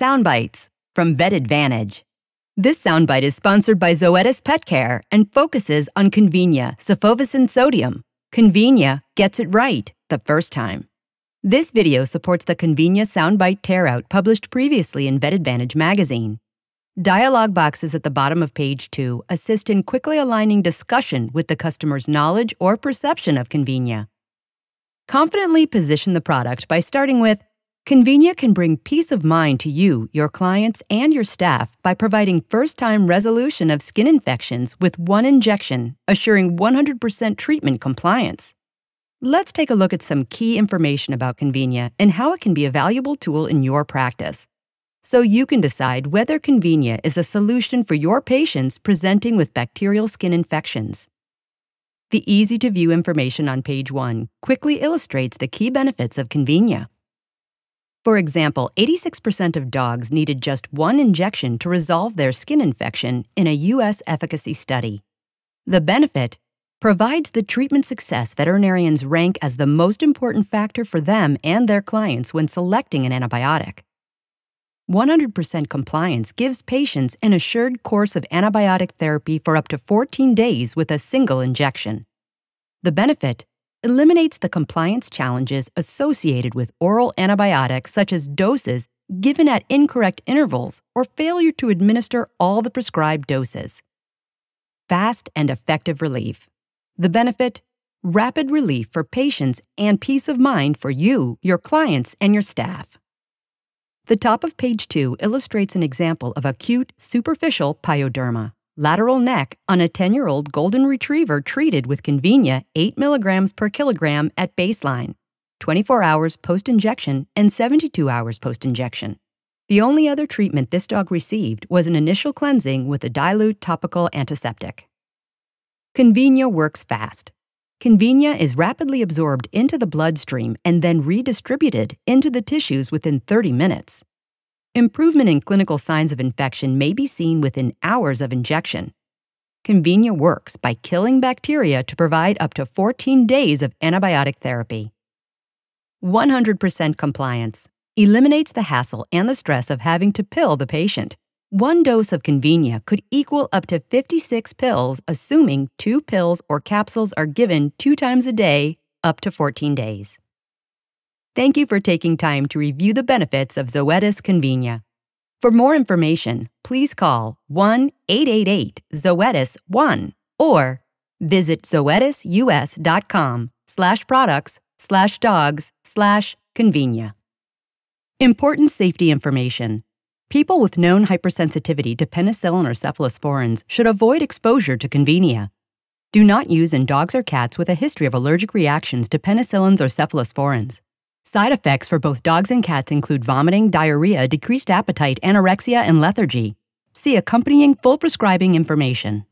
Soundbites from Vet Advantage. This soundbite is sponsored by Zoetis Pet Care and focuses on Convenia, Sofovicin sodium. Convenia gets it right the first time. This video supports the Convenia soundbite tearout published previously in Vet Advantage magazine. Dialog boxes at the bottom of page 2 assist in quickly aligning discussion with the customer's knowledge or perception of Convenia. Confidently position the product by starting with Convenia can bring peace of mind to you, your clients, and your staff by providing first time resolution of skin infections with one injection, assuring 100% treatment compliance. Let's take a look at some key information about Convenia and how it can be a valuable tool in your practice. So you can decide whether Convenia is a solution for your patients presenting with bacterial skin infections. The easy to view information on page 1 quickly illustrates the key benefits of Convenia. For example, 86% of dogs needed just one injection to resolve their skin infection in a U.S. efficacy study. The benefit provides the treatment success veterinarians rank as the most important factor for them and their clients when selecting an antibiotic. 100% compliance gives patients an assured course of antibiotic therapy for up to 14 days with a single injection. The benefit eliminates the compliance challenges associated with oral antibiotics, such as doses given at incorrect intervals or failure to administer all the prescribed doses. Fast and effective relief. The benefit rapid relief for patients and peace of mind for you, your clients, and your staff. The top of page 2 illustrates an example of acute superficial pyoderma lateral neck on a 10 year old golden retriever treated with Convenia 8 milligrams per kilogram at baseline, 24 hours post injection, and 72 hours post injection. The only other treatment this dog received was an initial cleansing with a dilute topical antiseptic. Convenia works fast. Convenia is rapidly absorbed into the bloodstream and then redistributed into the tissues within 30 minutes. Improvement in clinical signs of infection may be seen within hours of injection. Convenia works by killing bacteria to provide up to 14 days of antibiotic therapy. 100% compliance eliminates the hassle and the stress of having to pill the patient. One dose of Convenia could equal up to 56 pills, assuming two pills or capsules are given two times a day, up to 14 days. Thank you for taking time to review the benefits of Zoetis Convenia. For more information, please call 1 888 Zoetis 1 or visit zoetisus.com slash products slash dogs slash convenia. Important safety information. People with known hypersensitivity to penicillin or cephalosporins should avoid exposure to convenia. Do not use in dogs or cats with a history of allergic reactions to penicillins or cephalosporins. Side effects for both dogs and cats include vomiting, diarrhea, decreased appetite, anorexia, and lethargy. See accompanying full prescribing information.